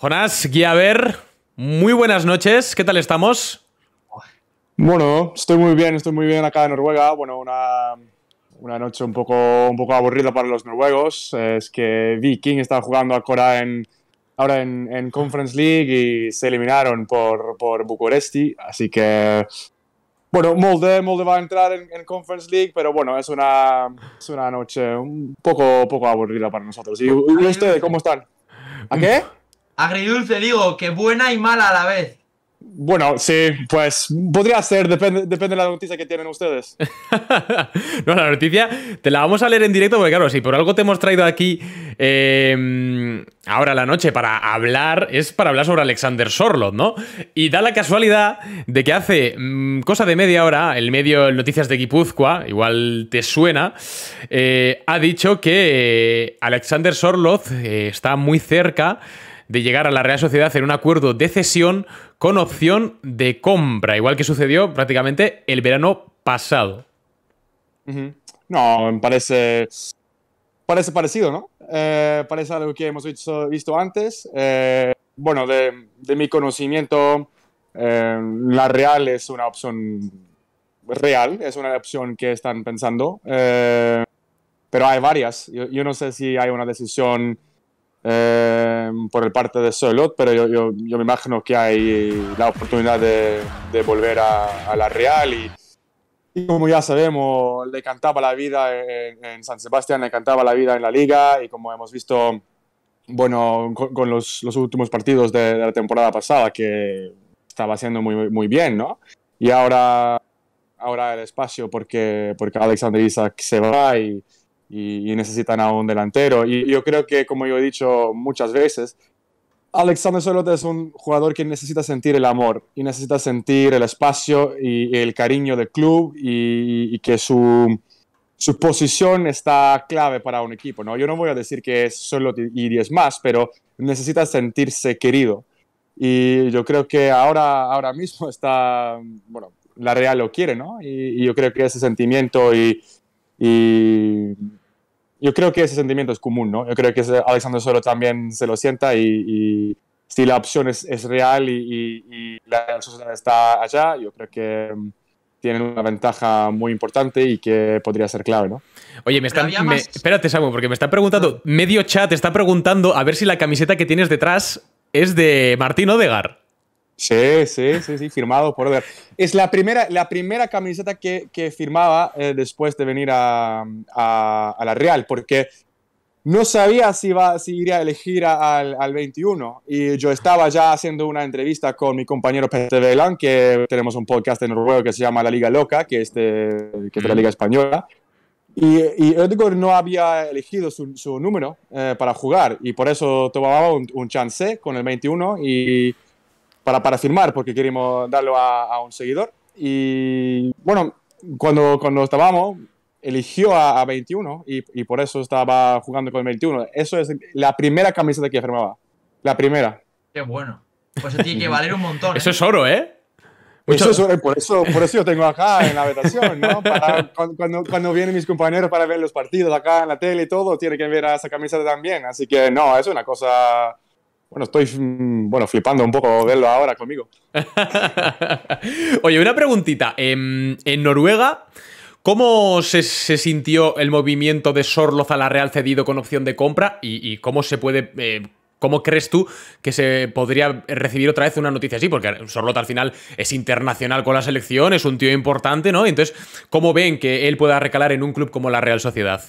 Jonás Ver, muy buenas noches, ¿qué tal estamos? Bueno, estoy muy bien, estoy muy bien acá en Noruega. Bueno, una, noche un poco, un poco aburrida para los noruegos. Es que Viking está jugando ahora en, ahora en, Conference League y se eliminaron por, por Bucuresti, así que bueno, Molde, Molde va a entrar en, Conference League, pero bueno, es una, una noche un poco, poco aburrida para nosotros. ¿Y ustedes cómo están? ¿A qué? Agridulce, digo, que buena y mala a la vez. Bueno, sí, pues podría ser, depende, depende de la noticia que tienen ustedes. no, la noticia te la vamos a leer en directo porque claro, si por algo te hemos traído aquí em, ahora la noche para hablar, es para hablar sobre Alexander Sorloth ¿no? Y da la casualidad de que hace mm, cosa de media hora, el medio Noticias de Guipúzcoa, igual te suena, eh, ha dicho que eh, Alexander Sorloth eh, está muy cerca de llegar a la Real Sociedad en un acuerdo de cesión con opción de compra, igual que sucedió prácticamente el verano pasado. No, parece, parece parecido, ¿no? Eh, parece algo que hemos visto, antes. Eh, bueno, de, mi conocimiento, eh, la Real es una opción real, es una opción que están pensando, pero hay varias. yo, no sé si hay una decisión Em, por el parte de Solot, pero yo, me imagino que hay la oportunidad de, volver a, la Real y, y, como ya sabemos, le cantaba la vida en, San Sebastián, le cantaba la vida en la liga y como hemos visto, bueno, con, los, últimos partidos de, la temporada pasada, que estaba haciendo muy, muy bien, ¿no? Y ahora, ahora el espacio porque, porque Alexander Isaac se va y y, necesitan a un delantero. Y yo creo que, como yo he dicho muchas veces, Alexander Solota es un jugador que necesita sentir el amor y necesita sentir el espacio y el cariño del club y, que su, su, posición está clave para un equipo. ¿no? Yo no voy a decir que es solo y 10 más, pero necesita sentirse querido. Y yo creo que ahora, ahora mismo está, bueno, la Real lo quiere, ¿no? y yo creo que ese sentimiento y, y yo creo que ese sentimiento es común, ¿no? Yo creo que Alexander Solo también se lo sienta y, si la opción es, real y, y, y, la sociedad está allá, yo creo que mm, tienen una ventaja muy importante y que podría ser clave, ¿no? Oye, me están... Me, espérate, Samu, porque me está preguntando, ah. medio chat está preguntando a ver si la camiseta que tienes detrás es de Martín Odegar. Sí, sí, sí, sí, firmado por ver. Es la primera, la primera camiseta que, firmaba eh, después de venir a, la Real, porque no sabía si, si iría a elegir al, al, 21. Y yo estaba ya haciendo una entrevista con mi compañero Peter Velan, que tenemos un podcast en Noruega que se llama La Liga Loca, que es de, la mm. Liga Española. Y, Edgar no había elegido su, número eh, para jugar y por eso tomaba un, un chance con el 21 y para, para firmar, porque queremos darlo a, un seguidor. Y bueno, cuando, cuando estábamos, eligió a, 21 y, por eso estaba jugando con el 21. Eso es la primera camiseta que firmaba. La primera. Qué bueno. Pues tiene que valer un montón. Eso ¿eh? es oro, ¿eh? Eso es, por, eso, por eso yo tengo acá en la habitación, ¿no? cuando, cuando, vienen mis compañeros para ver los partidos acá en la tele y todo, tienen que ver a esa camiseta también. Así que no, es una cosa bueno, estoy mm, bueno, flipando un poco él ahora conmigo. Oye, una preguntita. Em, en, Noruega, ¿cómo se, sintió el movimiento de Sorloz a la Real cedido con opción de compra? ¿Y, cómo se puede eh, ¿Cómo crees tú que se podría recibir otra vez una noticia así? Porque Sorlot al final es internacional con la selección, es un tío importante, ¿no? Entonces, ¿cómo ven que él pueda recalar en un club como la Real Sociedad?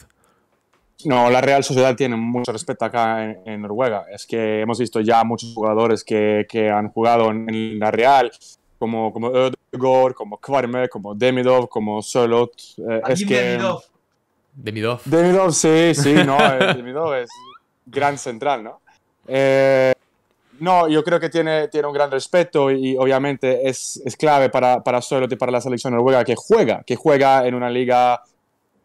No, la Real Sociedad tiene mucho respeto acá en, Noruega. Es que hemos visto ya muchos jugadores que, han jugado en, la Real, como, como como Kvarme, como Demidov, como Solot. Eh, es que, Demidov? Demidov. Demidov, sí, sí, no, eh, Demidov es gran central, ¿no? Eh, no, yo creo que tiene, tiene un gran respeto y, obviamente es, clave para, para Solot y para la selección noruega que juega, que juega en una liga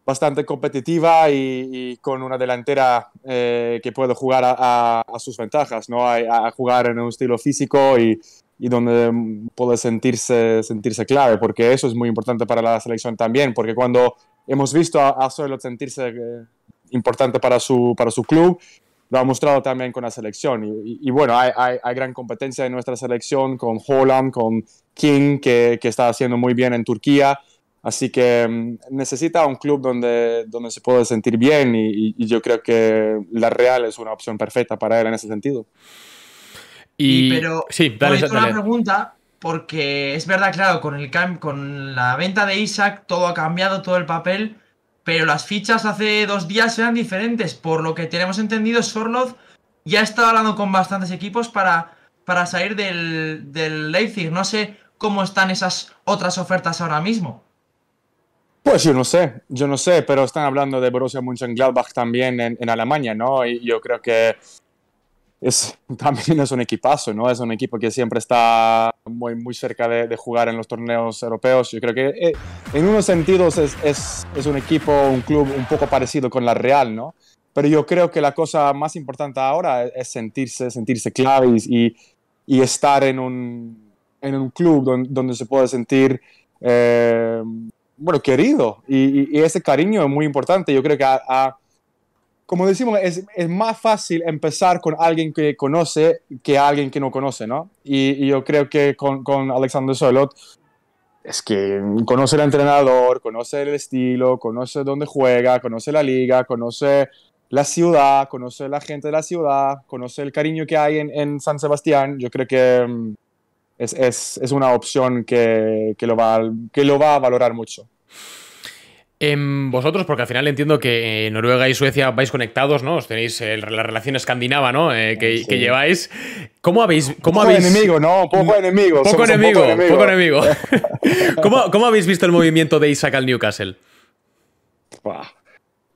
bastante competitiva y, con una delantera eh, que puede jugar a, sus ventajas, ¿no? A, jugar en un estilo físico y, donde puede sentirse, sentirse clave, porque eso es muy importante para la selección también, porque cuando hemos visto a, Suelo sentirse eh, importante para su, para su club, lo ha mostrado también con la selección. Y, bueno, hay, gran competencia en nuestra selección con Holland, con King, que, que está haciendo muy bien en Turquía. Así que mm, necesita un club donde, donde se puede sentir bien y, yo creo que la Real es una opción perfecta para él en ese sentido. Y, pero sí, dale, una pregunta porque es verdad, claro, con, el con la venta de Isaac todo ha cambiado, todo el papel, pero las fichas hace dos días eran diferentes. Por lo que tenemos entendido, Sorloth ya estado hablando con bastantes equipos para, salir del, del Leipzig. No sé cómo están esas otras ofertas ahora mismo. Pues yo no sé, yo no sé, pero están hablando de Borussia Mönchengladbach también en, Alemania, ¿no? Y yo creo que es, también es un equipazo, ¿no? Es un equipo que siempre está muy, muy cerca de, jugar en los torneos europeos. Yo creo que eh, en unos sentidos es, es, es, un equipo, un club un poco parecido con la Real, ¿no? Pero yo creo que la cosa más importante ahora es sentirse, sentirse clave y, estar en un, en un club donde, se puede sentir... Eh, bueno, querido. Y, ese cariño es muy importante. Yo creo que, como decimos, es, más fácil empezar con alguien que conoce que alguien que no conoce, ¿no? Y, yo creo que con, Alexander Solot es que conoce el entrenador, conoce el estilo, conoce dónde juega, conoce la liga, conoce la ciudad, conoce la gente de la ciudad, conoce el cariño que hay en San Sebastián. Yo creo que mm, es, una opción que, lo va, que lo va a valorar mucho. En em, vosotros, porque al final entiendo que eh, Noruega y Suecia vais conectados, ¿no? Os tenéis eh, la relación escandinava, ¿no? Eh, que, lleváis. ¿Cómo habéis. Cómo poco enemigo, ¿no? Poco enemigo. Poco enemigo. Poco ¿Cómo, habéis visto el movimiento de Isaac al Newcastle?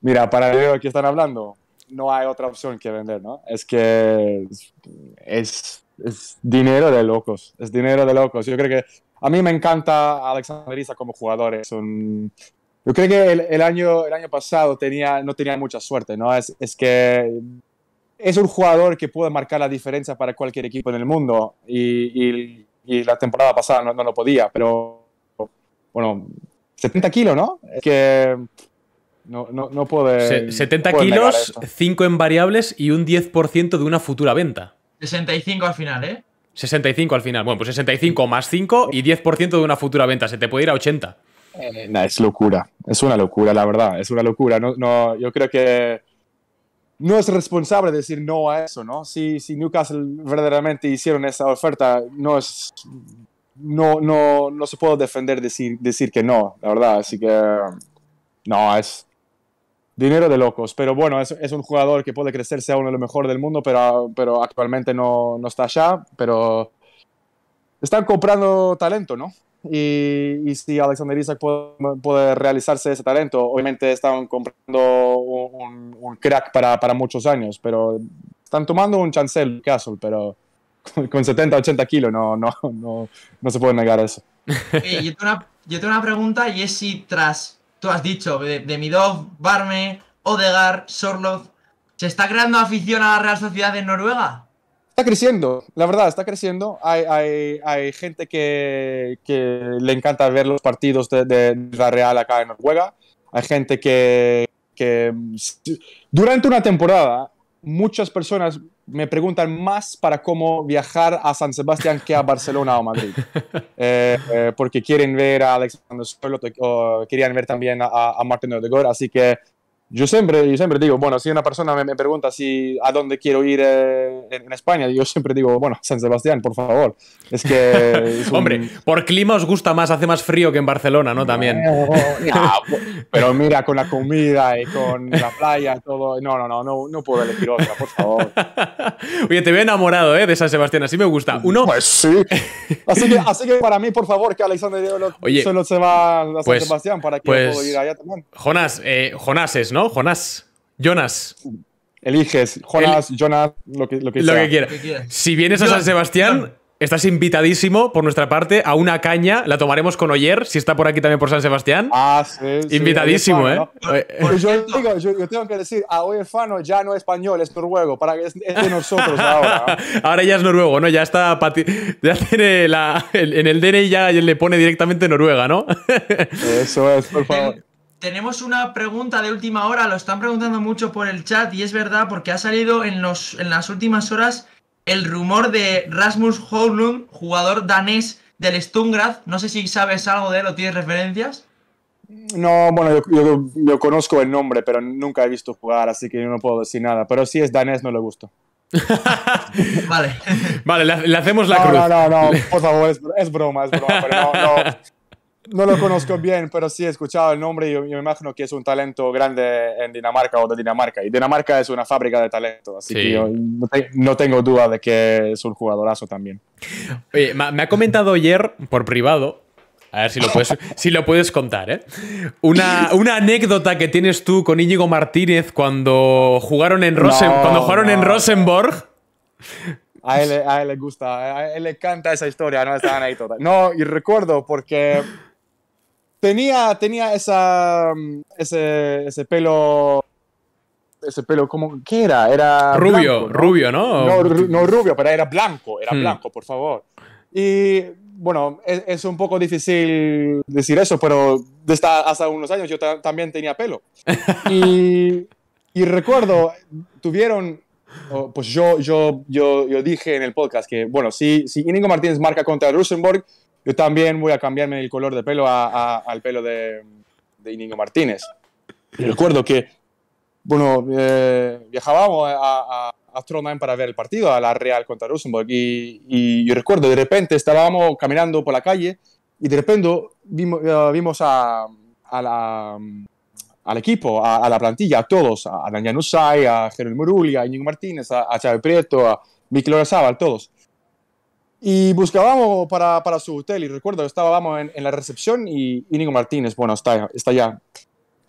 Mira, para ver que están hablando, no hay otra opción que vender, ¿no? Es que es es dinero de locos, es dinero de locos. Yo creo que a mí me encanta Alexander Isak como jugador. yo creo que el, año, el año pasado tenía, no tenía mucha suerte, ¿no? Es, es, que es un jugador que puede marcar la diferencia para cualquier equipo en el mundo y, y, la temporada pasada no, no, lo podía, pero bueno, 70 kilos, ¿no? Es que no, no, no puede... 70 kilos, 5 en variables y un 10% de una futura venta. 65 al final, ¿eh? 65 al final. Bueno, pues 65 más 5 y 10% de una futura venta. Se te puede ir a 80. Eh, es locura. Es una locura, la verdad. Es una locura. No, yo creo que no es responsable decir no a eso, ¿no? Si, si Newcastle verdaderamente hicieron esa oferta, no es. No, no, no se puede defender decir, decir que no, la verdad. Así que. No, es, dinero de locos. Pero bueno, es, un jugador que puede crecerse sea uno de los mejores del mundo, pero, pero actualmente no, está allá. Pero están comprando talento, ¿no? Y, si Alexander Isaac puede, poder realizarse ese talento, obviamente están comprando un, crack para, muchos años, pero están tomando un chancel Castle, pero con 70, 80 kilos no, no, no, se puede negar eso. Eh, yo, una, yo tengo una pregunta y es si tras tú has dicho, de, Midov, Barme, Odegar, Sorloz… ¿Se está creando afición a la Real Sociedad en Noruega? Está creciendo, la verdad, está creciendo. Hay, gente que, le encanta ver los partidos de, de, la Real acá en Noruega. Hay gente que, que durante una temporada muchas personas me preguntan más para cómo viajar a San Sebastián que a Barcelona o Madrid. Eh, eh, porque quieren ver a Alexander o querían ver también a, a Martin Odegaard. Así que yo siempre, yo siempre digo, bueno, si una persona me, pregunta si a dónde quiero ir eh, en, España, yo siempre digo, bueno, San Sebastián, por favor. Es que... Hombre, por clima os gusta más, hace más frío que en Barcelona, ¿no? También. pero mira, con la comida y con la playa, todo... No, no, no, no, puedo elegir otra, por favor. Oye, te veo enamorado, ¿eh? De San Sebastián, así me gusta. Uno... Pues sí. Así que, así que para mí, por favor, que Alexander solo se va a San pues, Sebastián para que pues, pueda ir allá también. Jonas, eh, Jonas es, ¿no? ¿no? Jonás. Jonas. Eliges Jonas, Jonas, lo que, quieras. si vienes a San Sebastián, Estás invitadísimo por nuestra parte a una caña. La tomaremos con Oyer, si está por aquí también por San Sebastián. Ah, sí. invitadísimo, ¿eh? Pues yo, digo, yo, tengo que decir, a Oyefano ya no es español, es noruego, para que es, de nosotros ahora. ahora ya es noruego, ¿no? Ya está. en el DNI ya le pone directamente Noruega, ¿no? Eso es, por favor. tenemos una pregunta de última hora, lo están preguntando mucho por el chat y es verdad porque ha salido en, los, en las últimas horas el rumor de Rasmus Holm, jugador danés del Stungrad. No sé si sabes algo de él o tienes referencias. No, bueno, yo, conozco el nombre, pero nunca he visto jugar, así que no puedo decir nada. Pero si es danés, no le gusto. vale. Vale, le, hacemos la cruz. No, no, no, por favor, es, es broma, es broma, pero no no lo conozco bien, pero sí he escuchado el nombre y me imagino que es un talento grande en Dinamarca o de Dinamarca. Y Dinamarca es una fábrica de talento, así que no tengo duda de que es un jugadorazo también. Oye, me ha comentado ayer por privado a ver si lo puedes, si lo puedes contar, ¿eh? Una, una, anécdota que tienes tú con Íñigo Martínez cuando jugaron en, Rosen, cuando jugaron en Rosenborg. A él, a él le gusta, a él le encanta esa historia, ¿no? Esa anécdota. No, y recuerdo porque tenía, esa, mm, ese, pelo ese pelo, como, ¿qué era? rubio, rubio, ¿no? ¿no? rubio, pero era blanco, era hmm. blanco, por favor. Y bueno, e, es, un poco difícil decir eso, pero hasta hace unos años yo también tenía pelo. y, recuerdo, tuvieron, pues yo, yo, yo, dije en el podcast que, bueno, si, si Inigo Martínez marca contra Rosenborg, yo también voy a cambiarme el color de pelo al pelo de, de Inigo Martínez. Y recuerdo que, bueno, eh, viajábamos a, a para ver el partido, a la Real contra Rosenborg. Y, yo recuerdo, de repente estábamos caminando por la calle y de repente vimos, eh, a, la, al equipo, a, la plantilla, a todos, a Daniel Usay, a Jerónimo Rulli, a Martínez, a, a Chávez Prieto, a Mikel Orazabal, todos. Y buscábamos para, su hotel y recuerdo, estábamos en, la recepción y Íñigo Martínez, bueno, está, está allá.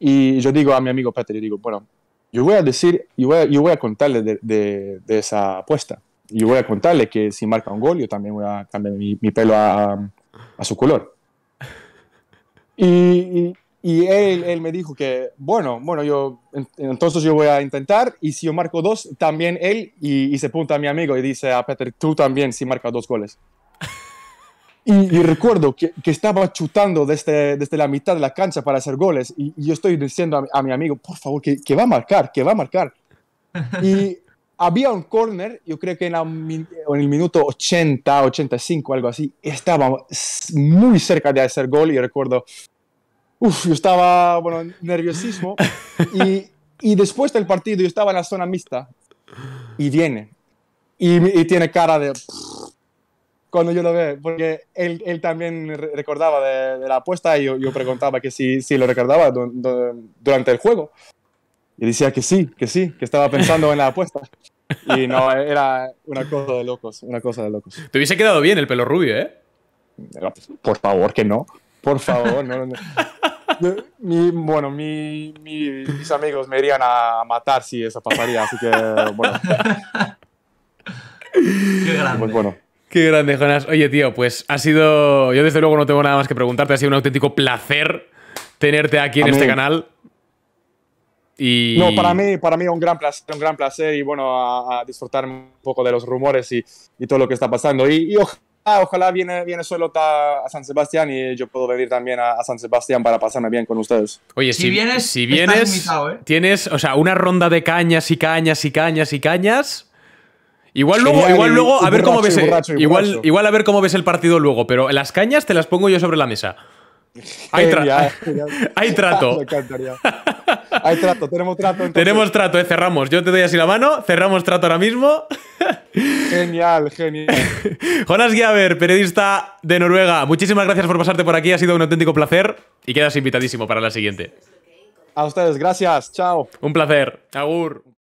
Y yo digo a mi amigo Peter, digo, bueno, yo voy a decir, yo voy a, yo voy a contarle de, de, esa apuesta. Yo voy a contarle que si marca un gol, yo también voy a cambiar mi, pelo a, su color. y, y él, él, me dijo que, bueno, bueno, yo entonces yo voy a intentar y si yo marco dos, también él y, se punta a mi amigo y dice a ah, Peter, tú también si marcas dos goles. y, recuerdo que, que, estaba chutando desde, desde la mitad de la cancha para hacer goles y, yo estoy diciendo a, mi amigo, por favor, que, que va a marcar, que va a marcar. y había un corner, yo creo que en, en, el minuto 80, 85, algo así, estaba muy cerca de hacer gol y recuerdo, Uf, yo estaba, bueno, nerviosismo. Y, y, después del partido yo estaba en la zona mixta y viene. Y, tiene cara de... cuando yo lo ve porque él, él también recordaba de, la apuesta y yo, yo preguntaba que si, si lo recordaba durante el juego. Y decía que sí, que sí, que estaba pensando en la apuesta. Y no, era una cosa de locos, una cosa de locos. Te hubiese quedado bien el pelo rubio, ¿eh? Por favor, que no. Por favor, no, no, mi, bueno, mi, mis amigos me irían a matar si eso pasaría, así que bueno. Qué pues grande. Qué grande, Jonas. Oye, tío, pues ha sido. Yo desde luego no tengo nada más que preguntarte. Ha sido un auténtico placer tenerte aquí en este canal. Y... No, para mí, para mí un gran placer, un gran placer y bueno, a, disfrutar un poco de los rumores y, todo lo que está pasando. Y, y Ah, ojalá viene, viene solo a, San Sebastián y yo puedo venir también a, San Sebastián para pasarme bien con ustedes. Oye, si, vienes, si vienes ¿eh? tienes, o sea, una ronda de cañas y cañas y cañas y cañas. Igual luego, igual luego, a ver cómo ves. igual, igual a ver cómo ves el partido luego, pero las cañas te las pongo yo sobre la mesa. Hay, trato hay trato. Hay trato, tenemos trato. Tenemos trato, eh, cerramos. Yo te doy así la mano, cerramos trato ahora mismo. Genial, genial. Jonas Giaver, periodista de Noruega, muchísimas gracias por pasarte por aquí, ha sido un auténtico placer y quedas invitadísimo para la siguiente. A ustedes, gracias, chao. Un placer, agur.